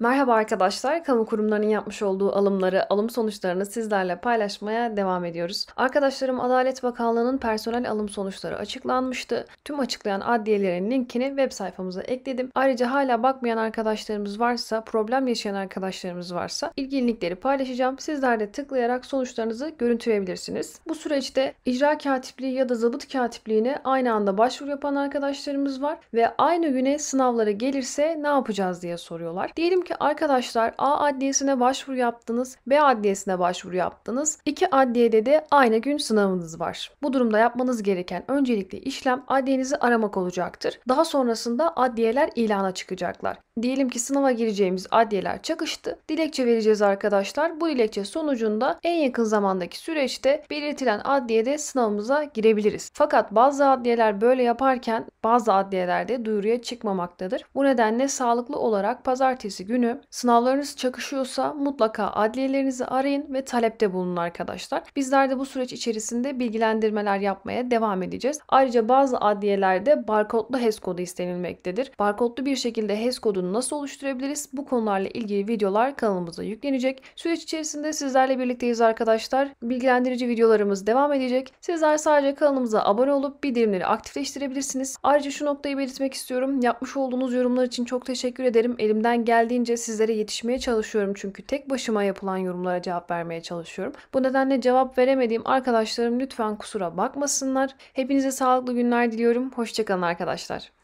Merhaba arkadaşlar, kamu kurumlarının yapmış olduğu alımları, alım sonuçlarını sizlerle paylaşmaya devam ediyoruz. Arkadaşlarım Adalet Bakanlığı'nın personel alım sonuçları açıklanmıştı. Tüm açıklayan adliyelerin linkini web sayfamıza ekledim. Ayrıca hala bakmayan arkadaşlarımız varsa, problem yaşayan arkadaşlarımız varsa ilgili linkleri paylaşacağım. Sizler de tıklayarak sonuçlarınızı görüntüleyebilirsiniz. Bu süreçte icra katipliği ya da zabıt katipliğine aynı anda başvuru yapan arkadaşlarımız var ve aynı güne sınavları gelirse ne yapacağız diye soruyorlar. Diyelim ki arkadaşlar A adliyesine başvuru yaptınız, B adliyesine başvuru yaptınız. İki adliyede de aynı gün sınavınız var. Bu durumda yapmanız gereken öncelikle işlem adliyenizi aramak olacaktır. Daha sonrasında adliyeler ilana çıkacaklar. Diyelim ki sınava gireceğimiz adliyeler çakıştı. Dilekçe vereceğiz arkadaşlar. Bu dilekçe sonucunda en yakın zamandaki süreçte belirtilen adliyede sınavımıza girebiliriz. Fakat bazı adliyeler böyle yaparken bazı adliyelerde duyuruya çıkmamaktadır. Bu nedenle sağlıklı olarak pazartesi günü günü sınavlarınız çakışıyorsa mutlaka adliyelerinizi arayın ve talepte bulunun arkadaşlar. Bizler de bu süreç içerisinde bilgilendirmeler yapmaya devam edeceğiz. Ayrıca bazı adliyelerde barkodlu HES kodu istenilmektedir. Barkodlu bir şekilde HES kodunu nasıl oluşturabiliriz? Bu konularla ilgili videolar kanalımıza yüklenecek. Süreç içerisinde sizlerle birlikteyiz arkadaşlar. Bilgilendirici videolarımız devam edecek. Sizler sadece kanalımıza abone olup bildirimleri aktifleştirebilirsiniz. Ayrıca şu noktayı belirtmek istiyorum. Yapmış olduğunuz yorumlar için çok teşekkür ederim. Elimden geldiğince olabildiğince sizlere yetişmeye çalışıyorum çünkü tek başıma yapılan yorumlara cevap vermeye çalışıyorum. Bu nedenle cevap veremediğim arkadaşlarım lütfen kusura bakmasınlar. Hepinize sağlıklı günler diliyorum. Hoşçakalın arkadaşlar.